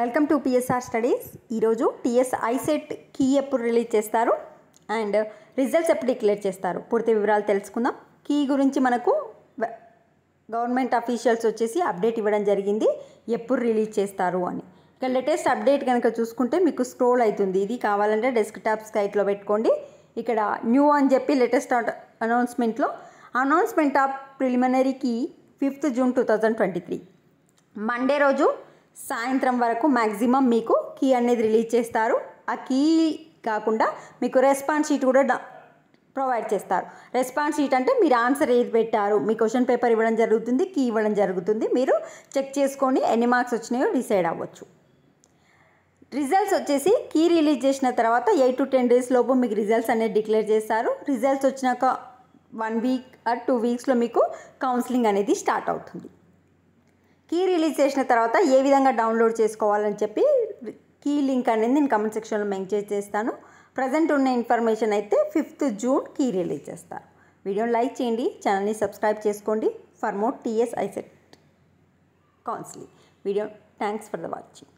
welcome to PSR studies ఈరోజు TS ICET key ఎప్పుడు release చేస్తారు అండ్ రిజల్ట్స్ ఎప్పుడు డిక్లేర్ చేస్తారు పూర్తి వివరాలు తెలుసుకుందాం కీ గురించి మనకు గవర్నమెంట్ అఫీషియల్స్ వచ్చేసి అప్డేట్ ఇవ్వడం జరిగింది ఎప్పుడు రిలీజ్ చేస్తారు అని ఇక లేటెస్ట్ అప్డేట్ కనుక చూసుకుంటే మీకు స్క్రోల్ అవుతుంది ఇది కావాలంటే డెస్క్టాప్ స్కైట్లో పెట్టుకోండి ఇక్కడ న్యూ అని చెప్పి లేటెస్ట్ అనౌన్స్మెంట్లో announcement of preliminary key fifth June two thousand twenty three Monday రోజు సాయంత్రం వరకు మ్యాక్సిమం మీకు కీ అనేది రిలీజ్ చేస్తారు ఆ కీ కాకుండా మీకు రెస్పాన్స్ షీట్ కూడా ప్రొవైడ్ చేస్తారు రెస్పాన్స్ షీట్ అంటే మీరు ఆన్సర్ ఏది పెట్టారు మీ క్వశ్చన్ పేపర్ ఇవ్వడం జరుగుతుంది కీ ఇవ్వడం జరుగుతుంది మీరు చెక్ చేసుకొని ఎన్ని మార్క్స్ వచ్చినాయో డిసైడ్ అవ్వచ్చు రిజల్ట్స్ వచ్చేసి కీ రిలీజ్ చేసిన తర్వాత ఎయిట్ టు టెన్ డేస్ లోపు మీకు రిజల్ట్స్ అనేది డిక్లేర్ చేస్తారు రిజల్ట్స్ వచ్చినాక వన్ వీక్ ఆర్ టూ వీక్స్లో మీకు కౌన్సిలింగ్ అనేది స్టార్ట్ అవుతుంది కీ రిలీజ్ చేసిన తర్వాత ఏ విధంగా డౌన్లోడ్ చేసుకోవాలని చెప్పి కీ లింక్ అనేది నేను కమెంట్ సెక్షన్లో మెన్షన్ చేస్తాను ప్రజెంట్ ఉన్న ఇన్ఫర్మేషన్ అయితే ఫిఫ్త్ జూన్ కీ రిలీజ్ చేస్తారు వీడియోని లైక్ చేయండి ఛానల్ని సబ్స్క్రైబ్ చేసుకోండి for more TS ICET counselling video thanks for the watching